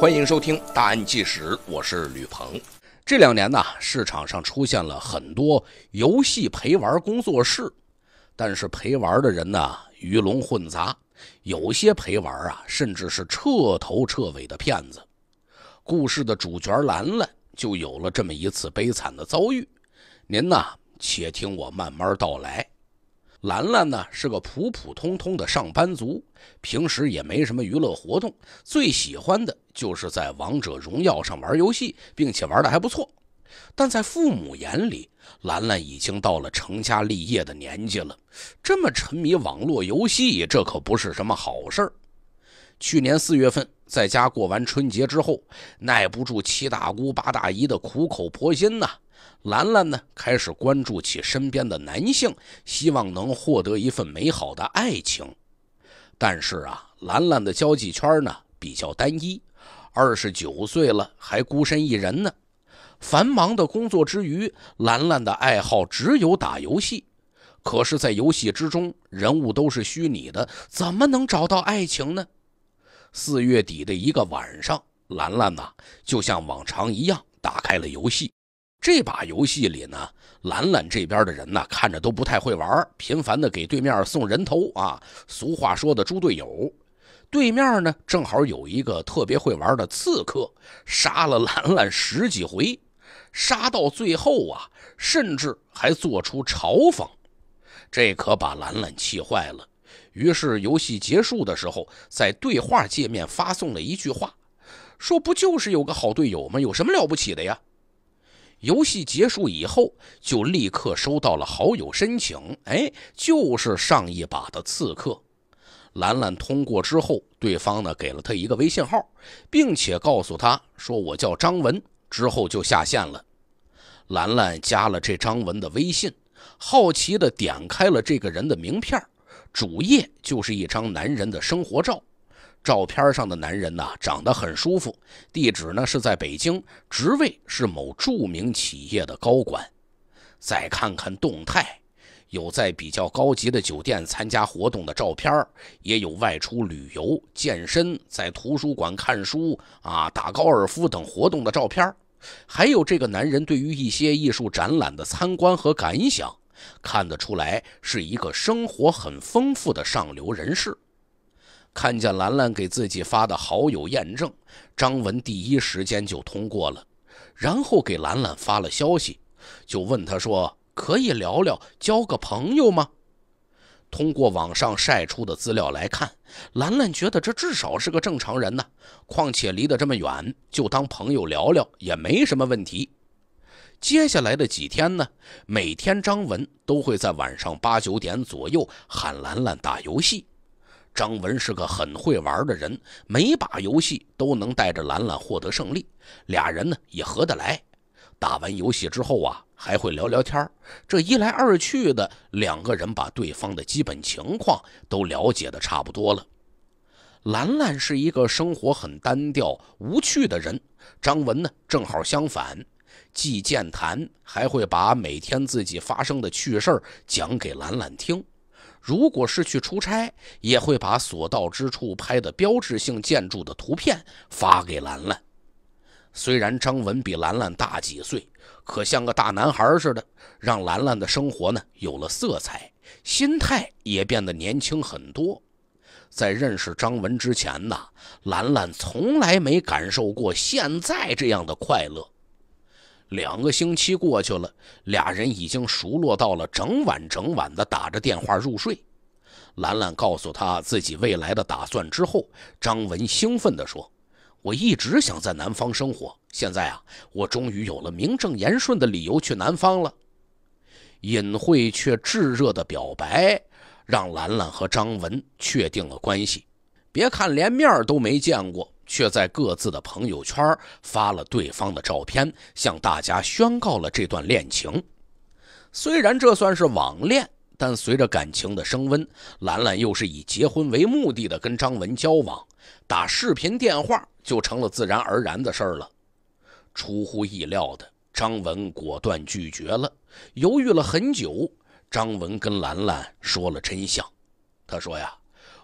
欢迎收听《大案纪实》，我是吕鹏。这两年呢，市场上出现了很多游戏陪玩工作室，但是陪玩的人呢，鱼龙混杂，有些陪玩啊，甚至是彻头彻尾的骗子。故事的主角兰兰就有了这么一次悲惨的遭遇，您呢，且听我慢慢道来。兰兰呢是个普普通通的上班族，平时也没什么娱乐活动，最喜欢的就是在王者荣耀上玩游戏，并且玩的还不错。但在父母眼里，兰兰已经到了成家立业的年纪了，这么沉迷网络游戏，这可不是什么好事儿。去年四月份，在家过完春节之后，耐不住七大姑八大姨的苦口婆心呐。兰兰呢，开始关注起身边的男性，希望能获得一份美好的爱情。但是啊，兰兰的交际圈呢比较单一，二十九岁了还孤身一人呢。繁忙的工作之余，兰兰的爱好只有打游戏。可是，在游戏之中，人物都是虚拟的，怎么能找到爱情呢？四月底的一个晚上，兰兰呐，就像往常一样打开了游戏。这把游戏里呢，兰兰这边的人呢看着都不太会玩，频繁的给对面送人头啊。俗话说的“猪队友”，对面呢正好有一个特别会玩的刺客，杀了兰兰十几回，杀到最后啊，甚至还做出嘲讽，这可把兰兰气坏了。于是游戏结束的时候，在对话界面发送了一句话，说：“不就是有个好队友吗？有什么了不起的呀？”游戏结束以后，就立刻收到了好友申请，哎，就是上一把的刺客，兰兰通过之后，对方呢给了他一个微信号，并且告诉他说：“我叫张文。”之后就下线了。兰兰加了这张文的微信，好奇的点开了这个人的名片，主页就是一张男人的生活照。照片上的男人呢，长得很舒服。地址呢是在北京，职位是某著名企业的高管。再看看动态，有在比较高级的酒店参加活动的照片，也有外出旅游、健身、在图书馆看书、啊打高尔夫等活动的照片，还有这个男人对于一些艺术展览的参观和感想。看得出来，是一个生活很丰富的上流人士。看见兰兰给自己发的好友验证，张文第一时间就通过了，然后给兰兰发了消息，就问她说：“可以聊聊，交个朋友吗？”通过网上晒出的资料来看，兰兰觉得这至少是个正常人呢，况且离得这么远，就当朋友聊聊也没什么问题。接下来的几天呢，每天张文都会在晚上八九点左右喊兰兰打游戏。张文是个很会玩的人，每把游戏都能带着兰兰获得胜利，俩人呢也合得来。打完游戏之后啊，还会聊聊天这一来二去的，两个人把对方的基本情况都了解的差不多了。兰兰是一个生活很单调无趣的人，张文呢正好相反，既健谈，还会把每天自己发生的趣事讲给兰兰听。如果是去出差，也会把所到之处拍的标志性建筑的图片发给兰兰。虽然张文比兰兰大几岁，可像个大男孩似的，让兰兰的生活呢有了色彩，心态也变得年轻很多。在认识张文之前呢，兰兰从来没感受过现在这样的快乐。两个星期过去了，俩人已经熟络到了整晚整晚的打着电话入睡。兰兰告诉他自己未来的打算之后，张文兴奋地说：“我一直想在南方生活，现在啊，我终于有了名正言顺的理由去南方了。”隐晦却炙热的表白，让兰兰和张文确定了关系。别看连面都没见过。却在各自的朋友圈发了对方的照片，向大家宣告了这段恋情。虽然这算是网恋，但随着感情的升温，兰兰又是以结婚为目的的跟张文交往，打视频电话就成了自然而然的事儿了。出乎意料的，张文果断拒绝了。犹豫了很久，张文跟兰兰说了真相。他说呀。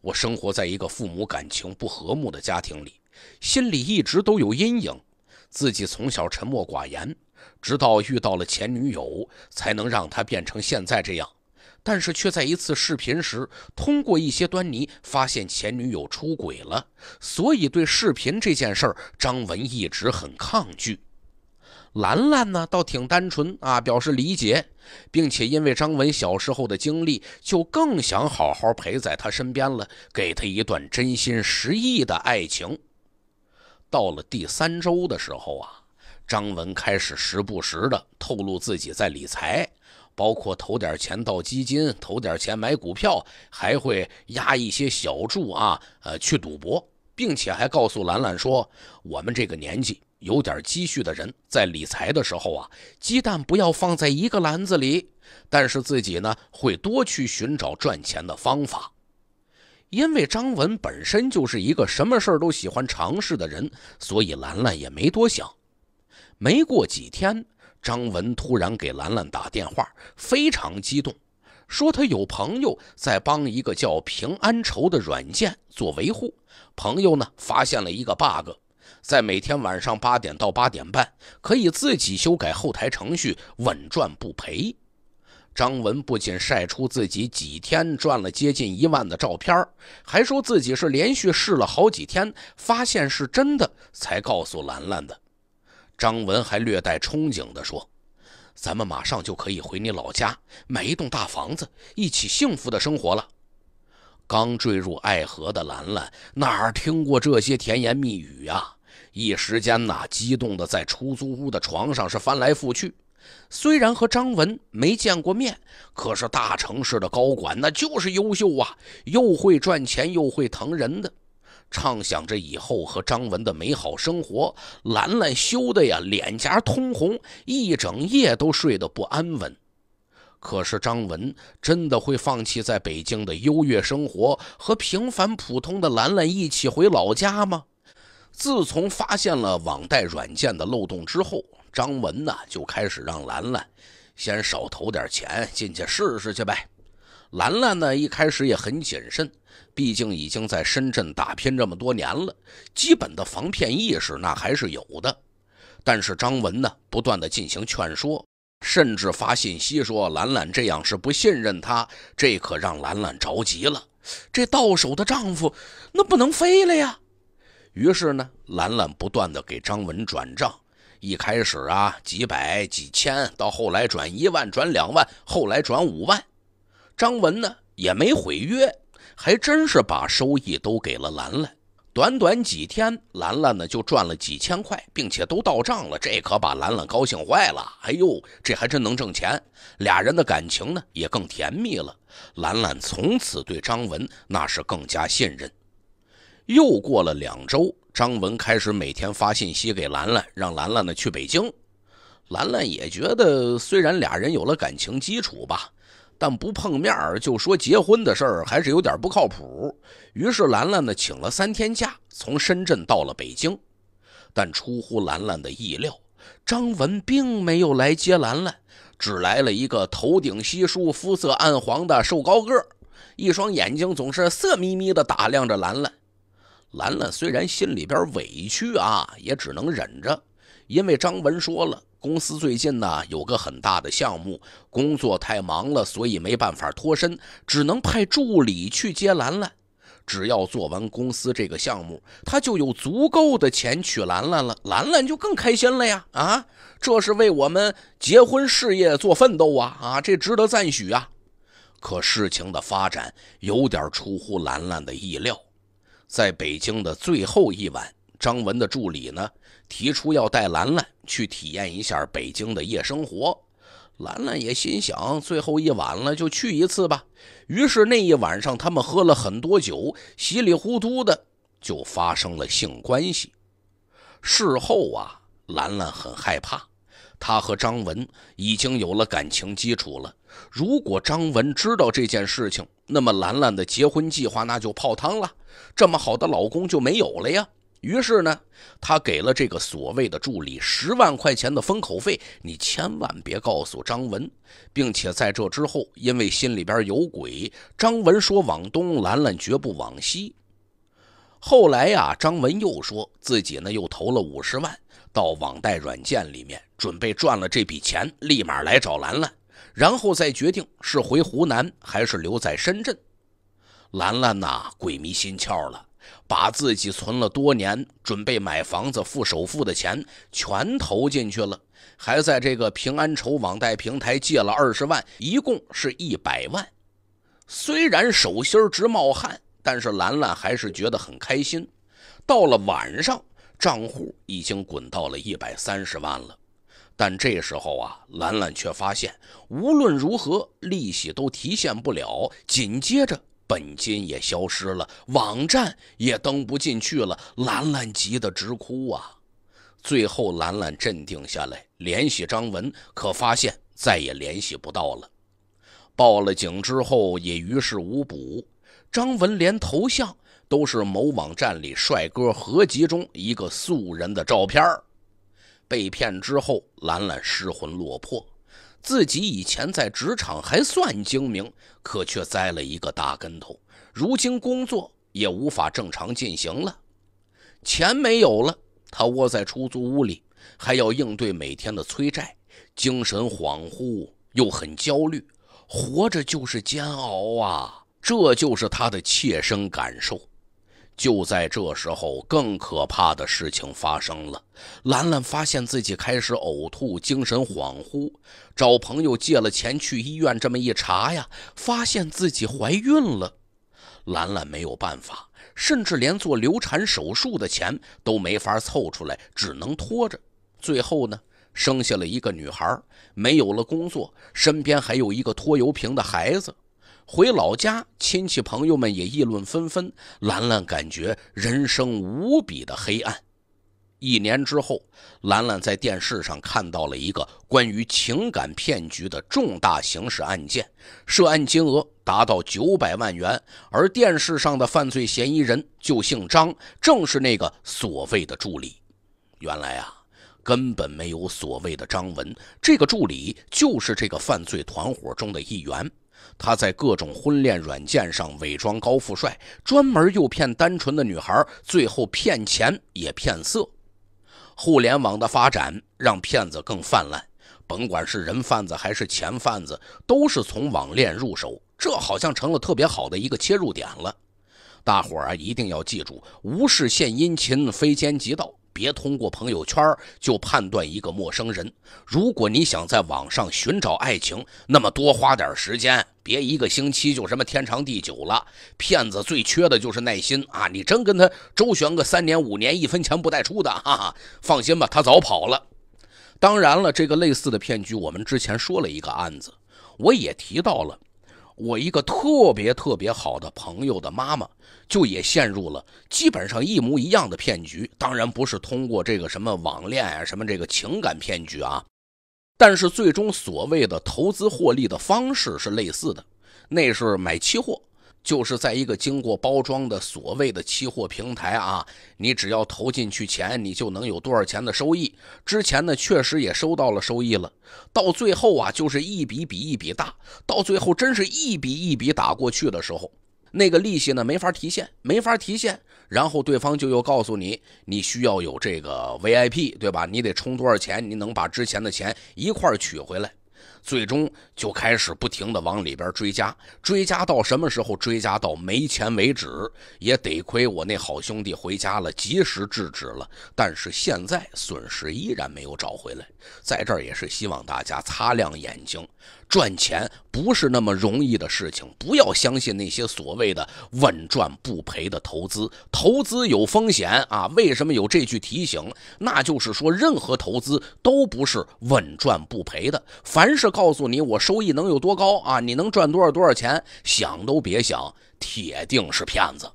我生活在一个父母感情不和睦的家庭里，心里一直都有阴影，自己从小沉默寡言，直到遇到了前女友，才能让她变成现在这样。但是却在一次视频时，通过一些端倪发现前女友出轨了，所以对视频这件事儿，张文一直很抗拒。兰兰呢，倒挺单纯啊，表示理解，并且因为张文小时候的经历，就更想好好陪在他身边了，给他一段真心实意的爱情。到了第三周的时候啊，张文开始时不时的透露自己在理财，包括投点钱到基金，投点钱买股票，还会压一些小注啊，呃，去赌博，并且还告诉兰兰说：“我们这个年纪。”有点积蓄的人在理财的时候啊，鸡蛋不要放在一个篮子里，但是自己呢会多去寻找赚钱的方法。因为张文本身就是一个什么事儿都喜欢尝试的人，所以兰兰也没多想。没过几天，张文突然给兰兰打电话，非常激动，说他有朋友在帮一个叫平安筹的软件做维护，朋友呢发现了一个 bug。在每天晚上八点到八点半，可以自己修改后台程序，稳赚不赔。张文不仅晒出自己几天赚了接近一万的照片，还说自己是连续试了好几天，发现是真的才告诉兰兰的。张文还略带憧憬地说：“咱们马上就可以回你老家，买一栋大房子，一起幸福的生活了。”刚坠入爱河的兰兰哪儿听过这些甜言蜜语呀？一时间呐，激动的在出租屋的床上是翻来覆去。虽然和张文没见过面，可是大城市的高管那就是优秀啊，又会赚钱又会疼人的。畅想着以后和张文的美好生活，兰兰羞的呀，脸颊通红，一整夜都睡得不安稳。可是张文真的会放弃在北京的优越生活，和平凡普通的兰兰一起回老家吗？自从发现了网贷软件的漏洞之后，张文呢就开始让兰兰先少投点钱进去试试去呗。兰兰呢一开始也很谨慎，毕竟已经在深圳打拼这么多年了，基本的防骗意识那还是有的。但是张文呢不断的进行劝说，甚至发信息说兰兰这样是不信任他，这可让兰兰着急了。这到手的丈夫那不能飞了呀！于是呢，兰兰不断的给张文转账。一开始啊，几百、几千，到后来转一万、转两万，后来转五万。张文呢，也没毁约，还真是把收益都给了兰兰。短短几天，兰兰呢就赚了几千块，并且都到账了。这可把兰兰高兴坏了。哎呦，这还真能挣钱！俩人的感情呢也更甜蜜了。兰兰从此对张文那是更加信任。又过了两周，张文开始每天发信息给兰兰，让兰兰呢去北京。兰兰也觉得，虽然俩人有了感情基础吧，但不碰面就说结婚的事儿，还是有点不靠谱。于是兰兰呢请了三天假，从深圳到了北京。但出乎兰兰的意料，张文并没有来接兰兰，只来了一个头顶稀疏、肤色暗黄的瘦高个，一双眼睛总是色眯眯地打量着兰兰。兰兰虽然心里边委屈啊，也只能忍着，因为张文说了，公司最近呢有个很大的项目，工作太忙了，所以没办法脱身，只能派助理去接兰兰。只要做完公司这个项目，他就有足够的钱娶兰兰了，兰兰就更开心了呀！啊，这是为我们结婚事业做奋斗啊！啊，这值得赞许啊！可事情的发展有点出乎兰兰的意料。在北京的最后一晚，张文的助理呢提出要带兰兰去体验一下北京的夜生活。兰兰也心想，最后一晚了，就去一次吧。于是那一晚上，他们喝了很多酒，稀里糊涂的就发生了性关系。事后啊，兰兰很害怕，她和张文已经有了感情基础了。如果张文知道这件事情，那么兰兰的结婚计划那就泡汤了。这么好的老公就没有了呀！于是呢，他给了这个所谓的助理十万块钱的封口费，你千万别告诉张文，并且在这之后，因为心里边有鬼，张文说往东，兰兰绝不往西。后来呀，张文又说自己呢又投了五十万到网贷软件里面，准备赚了这笔钱，立马来找兰兰，然后再决定是回湖南还是留在深圳。兰兰呐，鬼迷心窍了，把自己存了多年准备买房子付首付的钱全投进去了，还在这个平安筹网贷平台借了二十万，一共是一百万。虽然手心直冒汗，但是兰兰还是觉得很开心。到了晚上，账户已经滚到了一百三十万了，但这时候啊，兰兰却发现无论如何利息都提现不了。紧接着。本金也消失了，网站也登不进去了。兰兰急得直哭啊！最后，兰兰镇定下来，联系张文，可发现再也联系不到了。报了警之后也于事无补。张文连头像都是某网站里帅哥合集中一个素人的照片。被骗之后，兰兰失魂落魄。自己以前在职场还算精明，可却栽了一个大跟头。如今工作也无法正常进行了，钱没有了，他窝在出租屋里，还要应对每天的催债，精神恍惚又很焦虑，活着就是煎熬啊！这就是他的切身感受。就在这时候，更可怕的事情发生了。兰兰发现自己开始呕吐，精神恍惚，找朋友借了钱去医院。这么一查呀，发现自己怀孕了。兰兰没有办法，甚至连做流产手术的钱都没法凑出来，只能拖着。最后呢，生下了一个女孩，没有了工作，身边还有一个拖油瓶的孩子。回老家，亲戚朋友们也议论纷纷。兰兰感觉人生无比的黑暗。一年之后，兰兰在电视上看到了一个关于情感骗局的重大刑事案件，涉案金额达到九百万元。而电视上的犯罪嫌疑人就姓张，正是那个所谓的助理。原来啊，根本没有所谓的张文，这个助理就是这个犯罪团伙中的一员。他在各种婚恋软件上伪装高富帅，专门诱骗单纯的女孩，最后骗钱也骗色。互联网的发展让骗子更泛滥，甭管是人贩子还是钱贩子，都是从网恋入手，这好像成了特别好的一个切入点。了，大伙儿啊，一定要记住：无事献殷勤，非奸即盗。别通过朋友圈就判断一个陌生人。如果你想在网上寻找爱情，那么多花点时间，别一个星期就什么天长地久了。骗子最缺的就是耐心啊！你真跟他周旋个三年五年，一分钱不带出的，哈哈，放心吧，他早跑了。当然了，这个类似的骗局，我们之前说了一个案子，我也提到了。我一个特别特别好的朋友的妈妈，就也陷入了基本上一模一样的骗局。当然不是通过这个什么网恋啊，什么这个情感骗局啊，但是最终所谓的投资获利的方式是类似的，那是买期货。就是在一个经过包装的所谓的期货平台啊，你只要投进去钱，你就能有多少钱的收益。之前呢，确实也收到了收益了。到最后啊，就是一笔比一笔大，到最后真是一笔一笔打过去的时候，那个利息呢没法提现，没法提现。然后对方就又告诉你，你需要有这个 VIP 对吧？你得充多少钱，你能把之前的钱一块取回来。最终就开始不停的往里边追加，追加到什么时候？追加到没钱为止，也得亏我那好兄弟回家了，及时制止了。但是现在损失依然没有找回来，在这儿也是希望大家擦亮眼睛，赚钱不是那么容易的事情，不要相信那些所谓的稳赚不赔的投资，投资有风险啊！为什么有这句提醒？那就是说，任何投资都不是稳赚不赔的，凡是。告诉你，我收益能有多高啊？你能赚多少多少钱？想都别想，铁定是骗子。